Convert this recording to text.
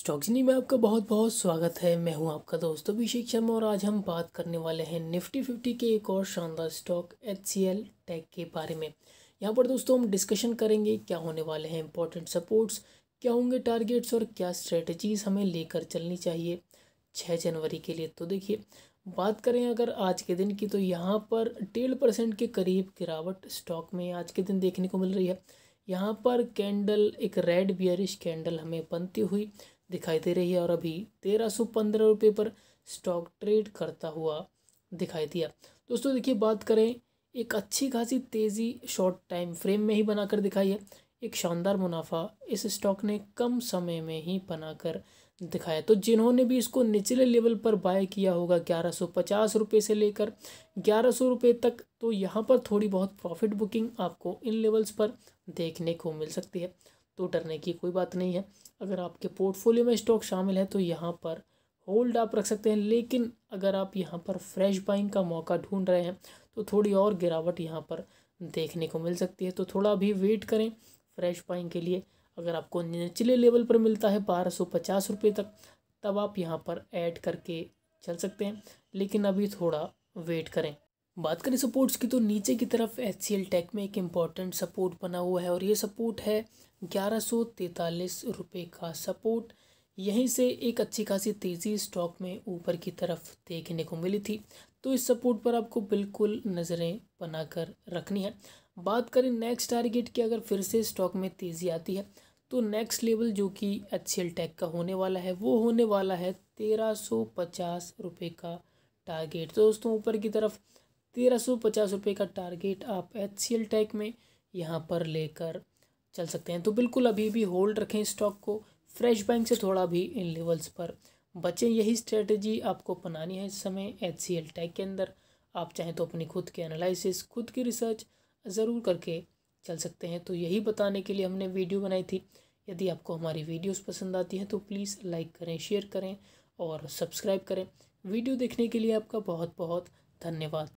स्टॉक्सनी में आपका बहुत बहुत स्वागत है मैं हूं आपका दोस्त अभिषेक शर्मा और आज हम बात करने वाले हैं निफ्टी फिफ्टी के एक और शानदार stock H C L tag के बारे में यहाँ पर दोस्तों हम डिस्कशन करेंगे क्या होने वाले हैं इंपॉर्टेंट सपोर्ट्स क्या होंगे टारगेट्स और क्या स्ट्रेटजीज हमें लेकर चलनी चाहिए छः जनवरी के लिए तो देखिए बात करें अगर आज के दिन की तो यहाँ पर डेढ़ परसेंट के करीब गिरावट स्टॉक में आज के दिन देखने को मिल रही है यहाँ पर कैंडल एक रेड बियरिश कैंडल हमें बनती हुई दिखाई दे रही है और अभी तेरह सौ पंद्रह रुपये पर स्टॉक ट्रेड करता हुआ दिखाई दिया दोस्तों देखिए बात करें एक अच्छी खासी तेज़ी शॉर्ट टाइम फ्रेम में ही बनाकर दिखाई है एक शानदार मुनाफा इस स्टॉक ने कम समय में ही बनाकर दिखाया तो जिन्होंने भी इसको निचले लेवल पर बाय किया होगा ग्यारह सौ पचास रुपये से लेकर ग्यारह सौ रुपये तक तो यहाँ पर थोड़ी बहुत प्रॉफिट बुकिंग आपको इन लेवल्स पर देखने को मिल सकती है तो डरने की कोई बात नहीं है अगर आपके पोर्टफोलियो में स्टॉक शामिल है तो यहाँ पर होल्ड आप रख सकते हैं लेकिन अगर आप यहाँ पर फ्रेश बाइंग का मौका ढूंढ रहे हैं तो थोड़ी और गिरावट यहाँ पर देखने को मिल सकती है तो थोड़ा अभी वेट करें फ्रेश बाइंग के लिए अगर आपको निचले लेवल पर मिलता है बारह सौ पचास रुपये तक तब आप यहाँ पर ऐड करके चल सकते हैं लेकिन अभी थोड़ा वेट करें बात करें सपोर्ट्स की तो नीचे की तरफ एच सी एल टेक में एक इम्पॉर्टेंट सपोर्ट बना हुआ है और ये सपोर्ट है ग्यारह सौ तैंतालीस रुपये का सपोर्ट यहीं से एक अच्छी खासी तेज़ी स्टॉक में ऊपर की तरफ देखने को मिली थी तो इस सपोर्ट पर आपको बिल्कुल नज़रें बनाकर रखनी है बात करें नेक्स्ट टारगेट की अगर फिर से स्टॉक में तेज़ी आती है तो नेक्स्ट लेवल जो कि एच सी एल टेक का होने वाला है वो होने वाला है तेरह सौ पचास रुपये का टारगेट तो दोस्तों ऊपर की तरफ तेरह सौ पचास रुपये का टारगेट आप एच सी एल टैक में यहाँ पर लेकर चल सकते हैं तो बिल्कुल अभी भी होल्ड रखें स्टॉक को फ्रेश बैंक से थोड़ा भी इन लेवल्स पर बचें यही स्ट्रेटजी आपको अपनानी है इस समय एच सी एल टैक के अंदर आप चाहें तो अपनी खुद के एनालिसिस खुद की रिसर्च ज़रूर करके चल सकते हैं तो यही बताने के लिए हमने वीडियो बनाई थी यदि आपको हमारी वीडियोस पसंद आती हैं तो प्लीज़ लाइक करें शेयर करें और सब्सक्राइब करें वीडियो देखने के लिए आपका बहुत बहुत धन्यवाद